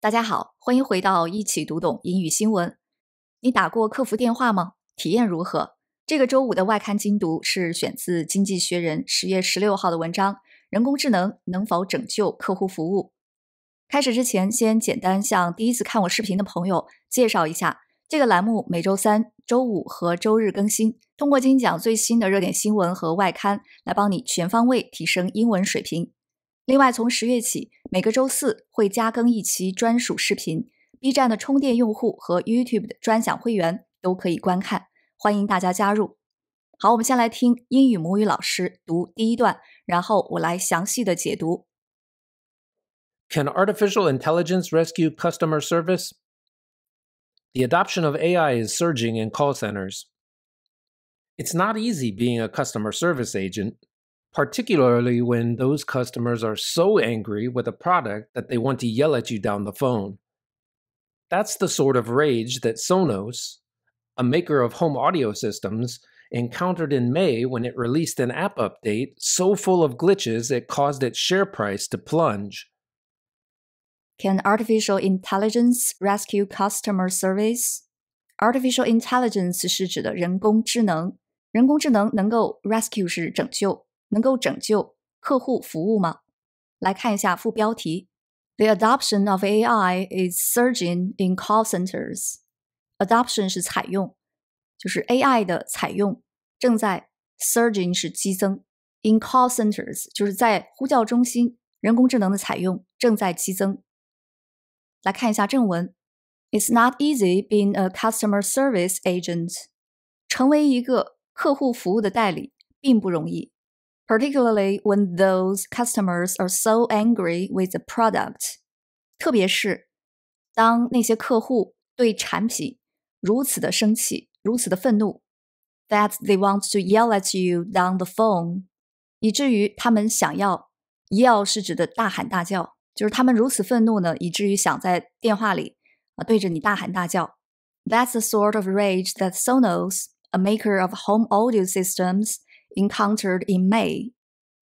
大家好，欢迎回到一起读懂英语新闻。你打过客服电话吗？体验如何？这个周五的外刊精读是选自《经济学人》十月十六号的文章：人工智能能否拯救客户服务？开始之前，先简单向第一次看我视频的朋友介绍一下，这个栏目每周三、周五和周日更新，通过精讲最新的热点新闻和外刊，来帮你全方位提升英文水平。另外，从十月起，每个周四会加更一期专属视频，B 站的充电用户和 YouTube 的专享会员都可以观看，欢迎大家加入。好，我们先来听英语母语老师读第一段，然后我来详细的解读。Can artificial intelligence rescue customer service? The adoption of AI is surging in call centers. It's not easy being a customer service agent particularly when those customers are so angry with a product that they want to yell at you down the phone. That's the sort of rage that Sonos, a maker of home audio systems, encountered in May when it released an app update so full of glitches it caused its share price to plunge. Can artificial intelligence rescue customer service? Artificial intelligence 是指的人工智能，人工智能能够 rescue 是拯救能够拯救客户服务吗？来看一下副标题：The adoption of AI is surging in call centers. Adoption 是采用，就是 AI 的采用正在 surging 是激增 in call centers 就是在呼叫中心人工智能的采用正在激增。来看一下正文：It's not easy being a customer service agent. 成为一个客户服务的代理并不容易。particularly when those customers are so angry with the product. 特别是当那些客户对产品如此的生气、如此的愤怒，that they want to yell at you down the phone，以至于他们想要 yell 是指的大喊大叫，就是他们如此愤怒呢，以至于想在电话里啊对着你大喊大叫。That's the sort of rage that Sonos, a maker of home audio systems, Encountered in May，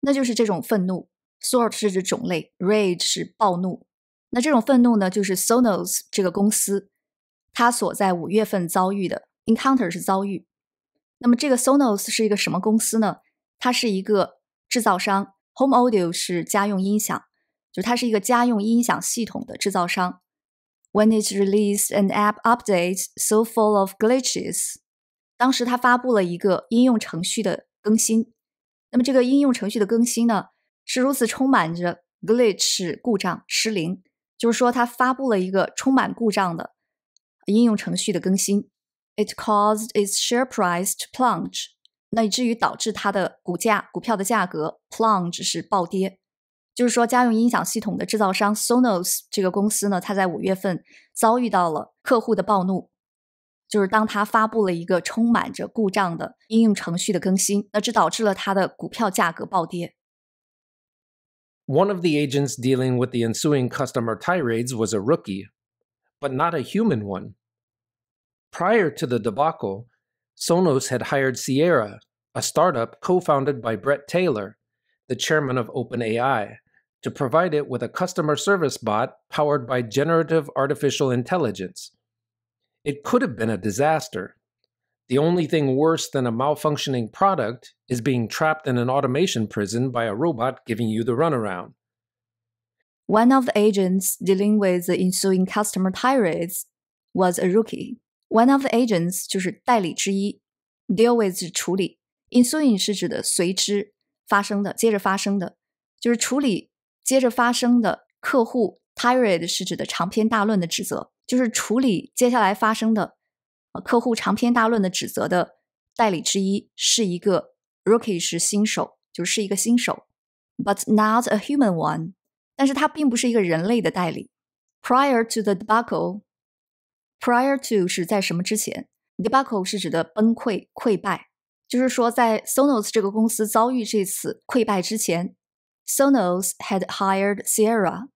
那就是这种愤怒。Sort 是指种类，Rage 是暴怒。那这种愤怒呢，就是 Sonos 这个公司它所在五月份遭遇的。Encounter 是遭遇。那么这个 Sonos 是一个什么公司呢？它是一个制造商。Home Audio 是家用音响，就它是一个家用音响系统的制造商。When it released an app update, so full of glitches。当时它发布了一个应用程序的。更新，那么这个应用程序的更新呢，是如此充满着 glitch 故障失灵，就是说它发布了一个充满故障的应用程序的更新，it caused its share price to plunge，那以至于导致它的股价、股票的价格 plunge 是暴跌，就是说家用音响系统的制造商 Sonos 这个公司呢，它在五月份遭遇到了客户的暴怒。就是当它发布了一个充满着故障的应用程序的更新，那这导致了它的股票价格暴跌。One of the agents dealing with the ensuing customer tirades was a rookie, but not a human one. Prior to the debacle, Sonos had hired Sierra, a startup co founded by Brett Taylor, the chairman of OpenAI, to provide it with a customer service bot powered by generative artificial intelligence. It could have been a disaster. The only thing worse than a malfunctioning product is being trapped in an automation prison by a robot giving you the runaround. One of the agents dealing with the ensuing customer tirades was a rookie. One of the agents 就是代理之一，deal with 是处理，ensuing 是指的随之发生的，接着发生的，就是处理接着发生的客户 tirade 是指的长篇大论的指责。就是处理接下来发生的，客户长篇大论的指责的代理之一是一个 rookie 是新手，就是一个新手，but not a human one，但是它并不是一个人类的代理。Prior to the debacle，prior to 是在什么之前？debacle 是指的崩溃溃败，就是说在 Sonos 这个公司遭遇这次溃败之前，Sonos had hired Sierra。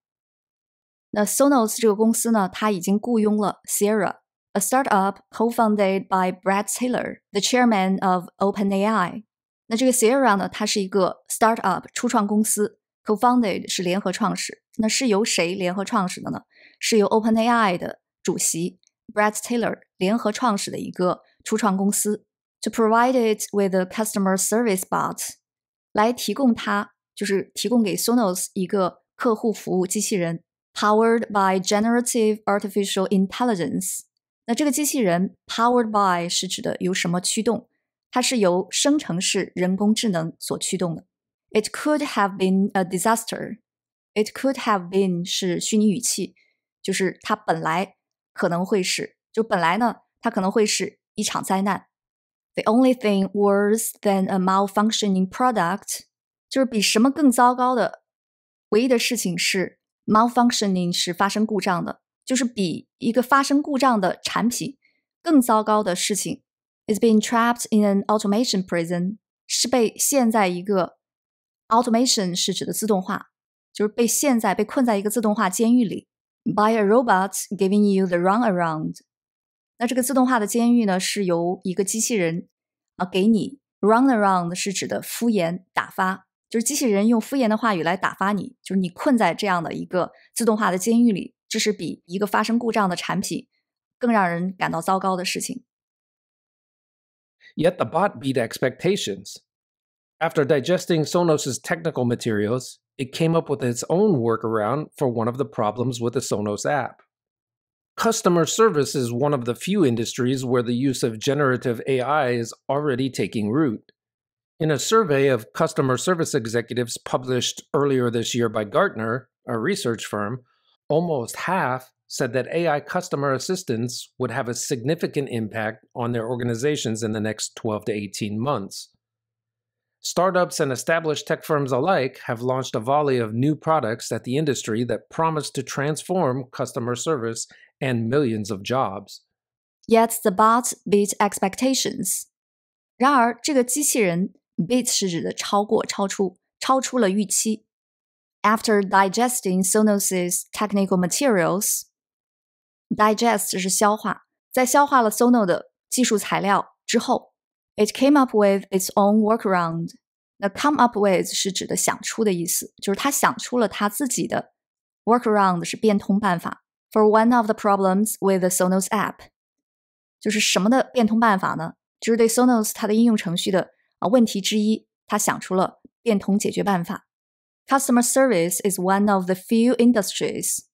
那 Sonos 这个公司呢，它已经雇佣了 Sera，a startup co-founded by Brad Taylor，the chairman of OpenAI。那这个 Sera 呢，它是一个 startup 初创公司，co-founded 是联合创始。那是由谁联合创始的呢？是由 OpenAI 的主席 Brad Taylor 联合创始的一个初创公司，to provide it with a customer service bot，来提供它，就是提供给 Sonos 一个客户服务机器人。powered by generative artificial intelligence。那这个机器人 powered by 是指的由什么驱动？它是由生成式人工智能所驱动的。It could have been a disaster. It could have been 是虚拟语气，就是它本来可能会是，就本来呢，它可能会是一场灾难。The only thing worse than a malfunctioning product 就是比什么更糟糕的，唯一的事情是 Malfunctioning 是发生故障的，就是比一个发生故障的产品更糟糕的事情。It's been trapped in an automation prison，是被陷在一个 automation 是指的自动化，就是被陷在被困在一个自动化监狱里。By a robot giving you the runaround，那这个自动化的监狱呢，是由一个机器人啊给你 runaround 是指的敷衍打发。就是机器人用敷衍的话语来打发你，就是你困在这样的一个自动化的监狱里，这是比一个发生故障的产品更让人感到糟糕的事情。Yet the bot beat expectations. After digesting Sonos's technical materials, it came up with its own workaround for one of the problems with the Sonos app. Customer service is one of the few industries where the use of generative AI is already taking root. In a survey of customer service executives published earlier this year by Gartner, a research firm, almost half said that AI customer assistance would have a significant impact on their organizations in the next 12 to 18 months. Startups and established tech firms alike have launched a volley of new products at the industry that promise to transform customer service and millions of jobs. Yet the bot beat expectations. 然而，这个机器人 beats 是指的超过、超出、超出了预期。After digesting Sonos's technical materials, digest 是消化，在消化了 Sono 的技术材料之后，it came up with its own workaround。那 come up with 是指的想出的意思，就是他想出了他自己的 workaround 是变通办法。For one of the problems with the Sonos app，就是什么的变通办法呢？就是对 Sonos 它的应用程序的啊问题之一，他想出了变通解决办法。Customer service is one of the few industries，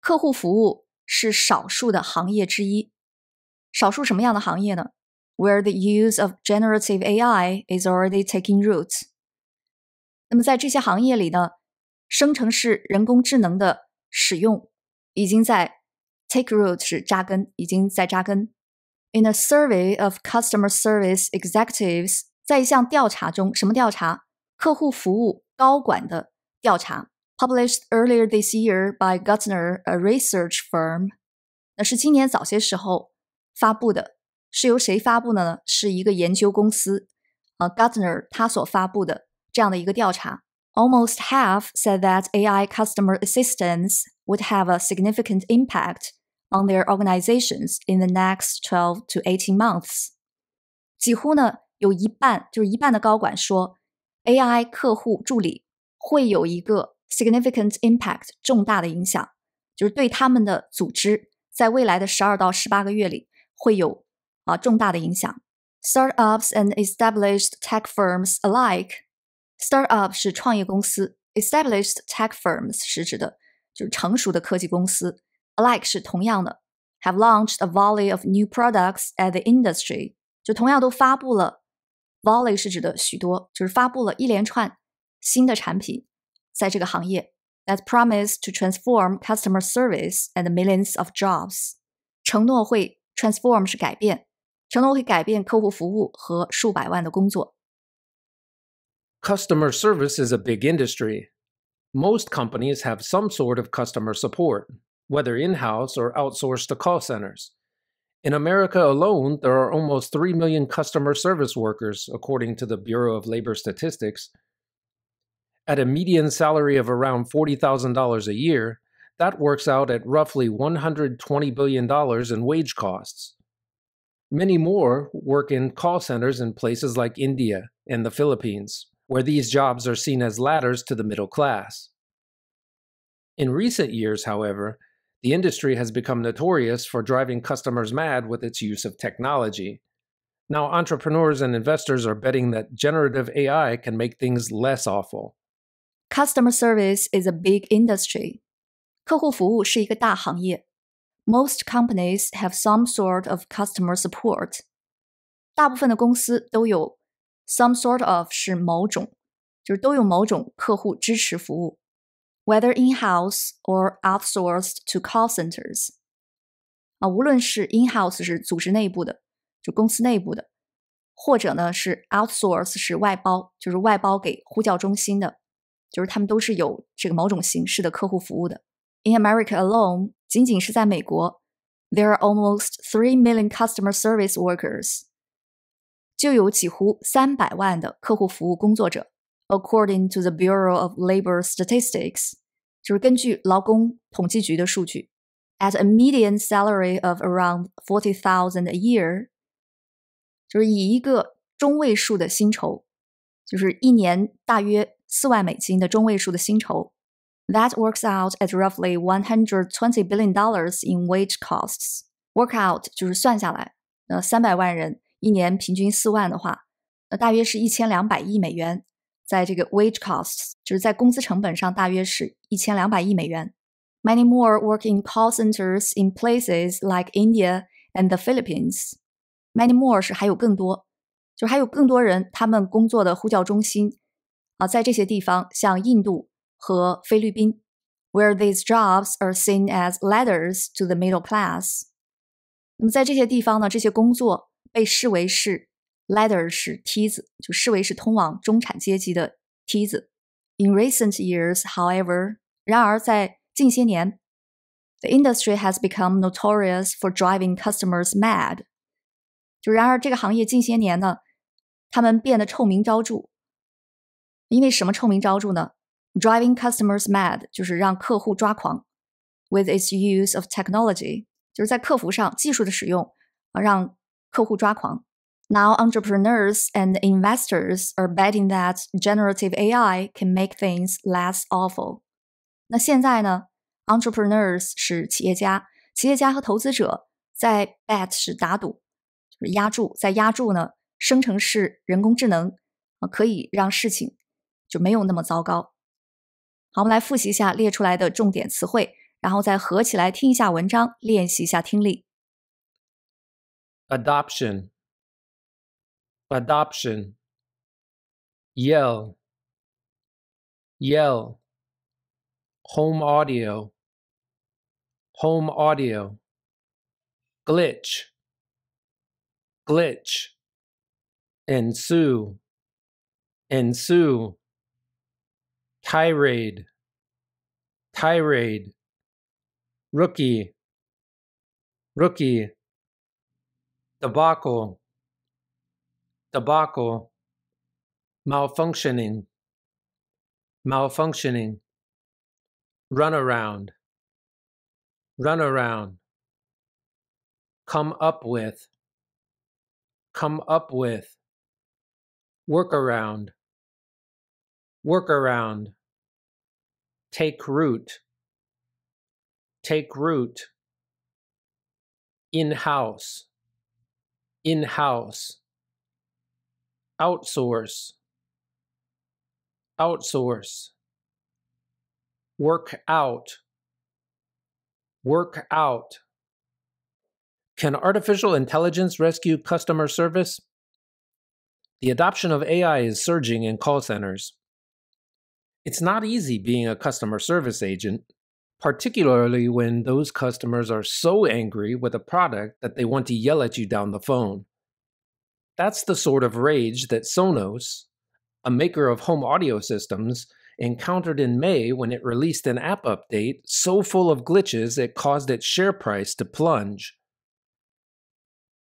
客户服务是少数的行业之一。少数什么样的行业呢？Where the use of generative AI is already taking root。那么在这些行业里呢，生成式人工智能的使用已经在 take root 是扎根，已经在扎根。In a survey of customer service executives 在一项调查中，什么调查？客户服务高管的调查，published earlier this year by Gartner a research firm，那是今年早些时候发布的，是由谁发布的呢？是一个研究公司啊，Gartner 它所发布的这样的一个调查。Almost half said that AI customer assistance would have a significant impact on their organizations in the next twelve to eighteen months. 几乎呢？有一半就是一半的高管说，AI 客户助理会有一个 significant impact 重大的影响，就是对他们的组织在未来的十二到十八个月里会有啊重大的影响。Startups and established tech firms alike，startup 是创业公司，established tech firms 是指的就是成熟的科技公司，alike 是同样的，have launched a volley of new products at the industry，就同样都发布了。Volley 是指的许多，就是发布了一连串新的产品，在这个行业 that promise to transform customer service and millions of jobs，承诺会 transform 是改变，承诺会改变客户服务和数百万的工作。Customer service is a big industry. Most companies have some sort of customer support, whether in house or outsourced to call centers. In America alone, there are almost 3 million customer service workers, according to the Bureau of Labor Statistics. At a median salary of around $40,000 a year, that works out at roughly $120 billion in wage costs. Many more work in call centers in places like India and the Philippines, where these jobs are seen as ladders to the middle class. In recent years, however, the industry has become notorious for driving customers mad with its use of technology. Now, entrepreneurs and investors are betting that generative AI can make things less awful. Customer service is a big industry. Most companies have some sort of customer support. 大部分的公司都有 some sort of 是某种，就是都有某种客户支持服务。Whether in-house or outsourced to call centers，啊，无论是 in-house 是组织内部的，就公司内部的，或者呢是 o u t s o u r c e 是外包，就是外包给呼叫中心的，就是他们都是有这个某种形式的客户服务的。In America alone，仅仅是在美国，there are almost three million customer service workers，就有几乎三百万的客户服务工作者。according to the Bureau of Labor Statistics，就是根据劳工统计局的数据，at a median salary of around forty thousand a year，就是以一个中位数的薪酬，就是一年大约四万美金的中位数的薪酬。That works out at roughly one hundred twenty billion dollars in wage costs. Work out 就是算下来，呃，三百万人一年平均四万的话，那大约是一千两百亿美元。在这个 wage costs，就是在工资成本上大约是一千两百亿美元。Many more work in call centers in places like India and the Philippines. Many more 是还有更多，就还有更多人他们工作的呼叫中心啊，在这些地方，像印度和菲律宾，where these jobs are seen as ladders to the middle class。那么在这些地方呢，这些工作被视为是。Ladder 是梯子，就视为是通往中产阶级的梯子。In recent years, however，然而在近些年，the industry has become notorious for driving customers mad。就然而这个行业近些年呢，他们变得臭名昭著。因为什么臭名昭著呢？Driving customers mad 就是让客户抓狂。With its use of technology，就是在客服上技术的使用啊，让客户抓狂。Now, entrepreneurs and investors are betting that generative AI can make things less awful. 那现在呢，entrepreneurs 是企业家，企业家和投资者在 bet 是打赌，就是压注，在压注呢，生成式人工智能啊，可以让事情就没有那么糟糕。好，我们来复习一下列出来的重点词汇，然后再合起来听一下文章，练习一下听力。Adoption adoption, yell, yell, home audio, home audio, glitch, glitch, ensue, ensue, tirade, tirade, rookie, rookie, debacle, debacle, malfunctioning, malfunctioning, runaround, runaround, come up with, come up with, workaround, workaround, take root, take root, in house, in house outsource, outsource, work out, work out. Can artificial intelligence rescue customer service? The adoption of AI is surging in call centers. It's not easy being a customer service agent, particularly when those customers are so angry with a product that they want to yell at you down the phone. That's the sort of rage that Sonos, a maker of home audio systems, encountered in May when it released an app update so full of glitches it caused its share price to plunge.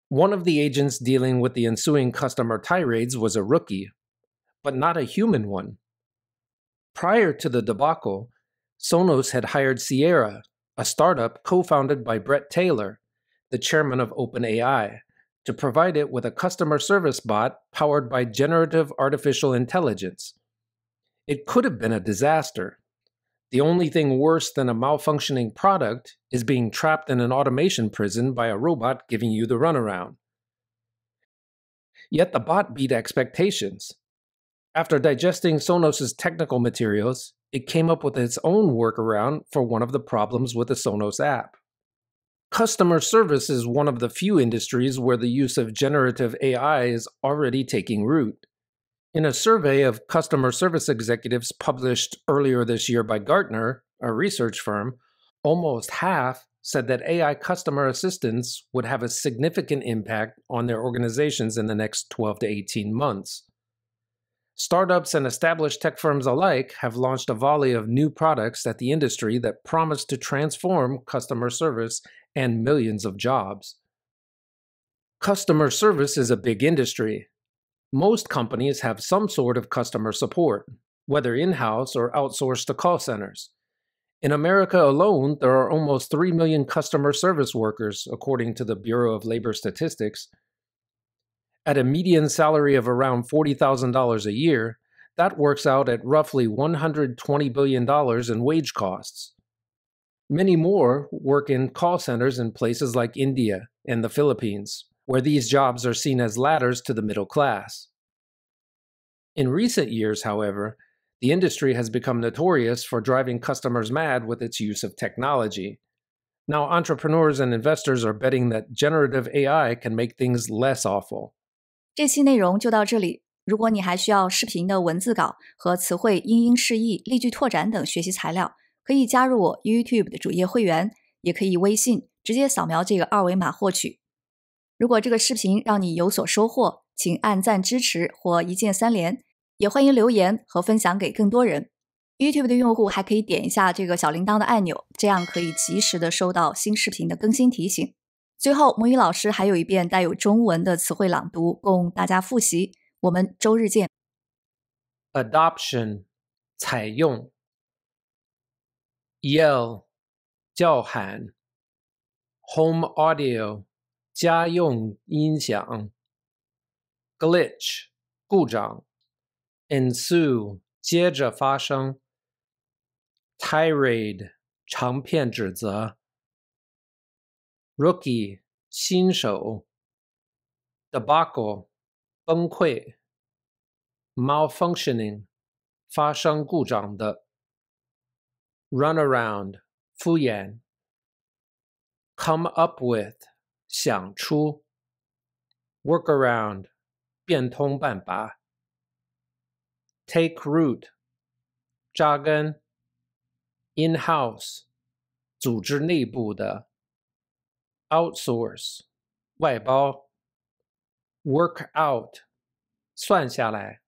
One of the agents dealing with the ensuing customer tirades was a rookie, but not a human one. Prior to the debacle, Sonos had hired Sierra, a startup co founded by Brett Taylor, the chairman of OpenAI, to provide it with a customer service bot powered by generative artificial intelligence. It could have been a disaster. The only thing worse than a malfunctioning product is being trapped in an automation prison by a robot giving you the runaround. Yet the bot beat expectations. After digesting Sonos' technical materials, it came up with its own workaround for one of the problems with the Sonos app. Customer service is one of the few industries where the use of generative AI is already taking root. In a survey of customer service executives published earlier this year by Gartner, a research firm, almost half said that AI customer assistance would have a significant impact on their organizations in the next 12 to 18 months. Startups and established tech firms alike have launched a volley of new products at the industry that promise to transform customer service and millions of jobs. Customer service is a big industry. Most companies have some sort of customer support, whether in house or outsourced to call centers. In America alone, there are almost 3 million customer service workers, according to the Bureau of Labor Statistics. At a median salary of around $40,000 a year, that works out at roughly $120 billion in wage costs. Many more work in call centers in places like India and the Philippines, where these jobs are seen as ladders to the middle class. In recent years, however, the industry has become notorious for driving customers mad with its use of technology. Now, entrepreneurs and investors are betting that generative AI can make things less awful. 这期内容就到这里。如果你还需要视频的文字稿和词汇、英英释义、例句拓展等学习材料，可以加入我 YouTube 的主页会员，也可以微信直接扫描这个二维码获取。如果这个视频让你有所收获，请按赞支持或一键三连，也欢迎留言和分享给更多人。YouTube 的用户还可以点一下这个小铃铛的按钮，这样可以及时的收到新视频的更新提醒。最后，母语老师还有一遍带有中文的词汇朗读，供大家复习。我们周日见。Adoption 采用。yell 叫喊，home audio 家用音响，glitch 故障，ensue 接着发生，tirade 长篇指责，rookie 新手，debacle 崩溃，malfunctioning 发生故障的。run around, Come up Work Take with，想出，work around，变通半拔，take root，扎根，in-house，组织内部的，outsource，外包，work out，算下来。